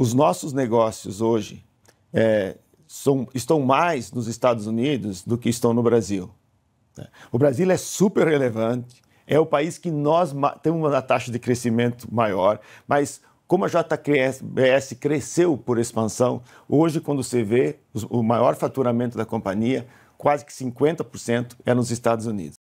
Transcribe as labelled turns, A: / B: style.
A: Os nossos negócios hoje é, são, estão mais nos Estados Unidos do que estão no Brasil. Né? O Brasil é super relevante, é o país que nós temos uma taxa de crescimento maior, mas como a JBS cresceu por expansão, hoje, quando você vê o maior faturamento da companhia, quase que 50% é nos Estados Unidos.